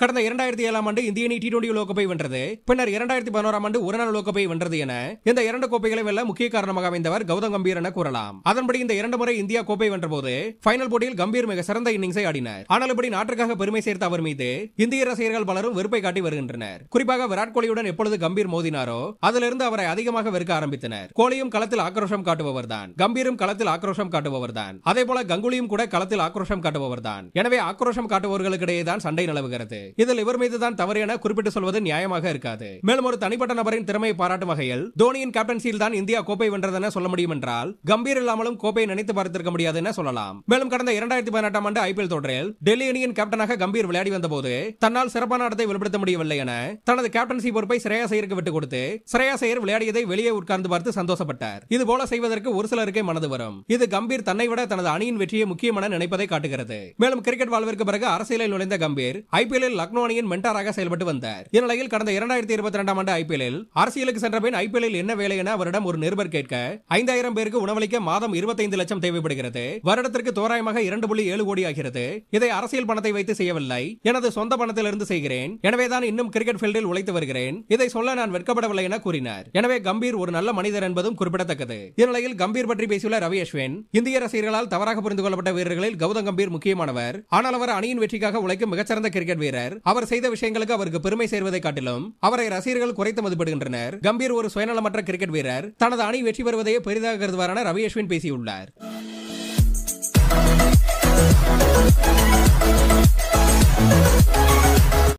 கடந்த இரண்டாயிரத்தி ஏழாம் ஆண்டு இந்திய அணி டி டுவெண்டி உலகக்கோப்பை வென்றது பின்னர் இரண்டாயிரத்தி பதினோராம் ஆண்டு ஒருநாள் உலகக்கோப்பை வென்றது என இந்த இரண்டு கோப்பைகளை வெல்ல முக்கிய காரணமாக அமைந்தவர் கௌதம் கம்பீர் என கூறலாம் அதன்படி இந்த இரண்டு முறை இந்தியா கோப்பை வென்றபோது ஃபைனல் போட்டியில் கம்பீர் மிக சிறந்த இன்னிங்ஸை ஆடினார் ஆனால் இப்படி நாட்டிற்காக பெருமை சேர்த்த அவர் மீது இந்திய ரசிகர்கள் பலரும் வெறுப்பை காட்டி வருகின்றனர் குறிப்பாக விராட் கோலியுடன் எப்பொழுது கம்பீர் மோதினாரோ அதிலிருந்து அவரை அதிகமாக வெறுக்க ஆரம்பித்தனர் கோலியும் களத்தில் ஆக்ரோஷம் காட்டுபவர் தான் கம்பீரும் களத்தில் ஆக்ரோஷம் காட்டுபவர் தான் அதே போல கங்குலியும் கூட களத்தில் ஆக்ரோஷம் காட்டுபவர் தான் எனவே ஆக்ரோஷம் காட்டுபவர்களுக்கிடையே தான் சண்டை நிலவுகிறது இதில் இவர் மீது தான் தவறு என குறிப்பிட்டு சொல்வது நியாயமாக இருக்காது மேலும் ஒரு தனிப்பட்ட நபரின் திறமையை பாராட்டும் வகையில் தோனியின் கேப்டன்சியில் தான் இந்தியா கோப்பை வென்றதென சொல்ல முடியும் என்றால் கம்பீர் இல்லாமலும் கோப்பை நினைத்து பார்த்திருக்க முடியாது என சொல்லலாம் மேலும் கடந்த இரண்டாயிரத்தி பதினெட்டாம் ஆண்டு ஐபிஎல் தொடரில் டெல்லி அணியின் கேப்டனாக கம்பீர் விளையாடி வந்தபோது தன்னால் சிறப்பான நடத்தை வெளிப்படுத்த முடியவில்லை என தனது கேப்டன்சி பொறுப்பை சிறையா செய்யருக்கு விட்டுக் கொடுத்து சிறையா செய்யர் விளையாடியதை வெளியே உட்கார்ந்து பார்த்து சந்தோஷப்பட்டார் இது போல செய்வதற்கு ஒரு சிலருக்கே மனது வரும் இது கம்பீர் தன்னை விட தனது அணியின் வெற்றியை முக்கியமான நினைப்பதை காட்டுகிறது மேலும் கிரிக்கெட் வாழ்விற்கு பிறகு அரசியலில் நுழைந்த கம்பீர் ஐபிஎல் லக்னோ அணியின் மென்டாராக செயல்பட்டு வந்தார் இந்நிலையில் கடந்த இரண்டாயிரத்தி இருபத்தி இரண்டாம் ஆண்டு ஐபிஎல் அரசியலுக்கு சென்ற பின் ஐபிஎல்லில் என்ன வேலை என அவரிடம் ஒரு நிருபர் கேட்க ஐந்தாயிரம் பேருக்கு உணவளிக்க மாதம் இருபத்தைந்து லட்சம் தேவைப்படுகிறது வருடத்திற்கு தோராயமாக இரண்டு புள்ளி ஏழு கோடி ஆகிறது இதை அரசியல் பணத்தை வைத்து செய்யவில்லை எனது சொந்த பணத்திலிருந்து செய்கிறேன் எனவேதான் இன்னும் கிரிக்கெட் ஃபீல்டில் உழைத்து வருகிறேன் இதை சொல்ல நான் வெட்கப்படவில்லை என கூறினார் எனவே கம்பீர் ஒரு நல்ல மனிதர் என்பதும் குறிப்பிடத்தக்கது இந்நிலையில் கம்பீர் பற்றி பேசியுள்ள ரவி அஸ்வின் இந்திய ரசிகர்களால் தவறாக புரிந்து கொள்ளப்பட்ட வீரர்களில் கௌதம் கம்பீர் முக்கியமானவர் ஆனால் அவர் அணியின் வெற்றிக்காக உழைக்கும் மிகச்சிறந்த கிரிக்கெட் வீரர் மதிப்பிடுகின்றனர் அவர் செய்த விஷயங்களுக்கு அவருக்கு பெருமை சேர்வதை காட்டிலும் அவரை ரசிகர்கள் குறைத்து மதிப்பிடுகின்றனர் கம்பீர் ஒரு சுயநலமற்ற கிரிக்கெட் வீரர் தனது அணி வெற்றி பெறுவதையே பெரிதாக கருதுவாரான ரவி அஸ்வின் பேசியுள்ளார்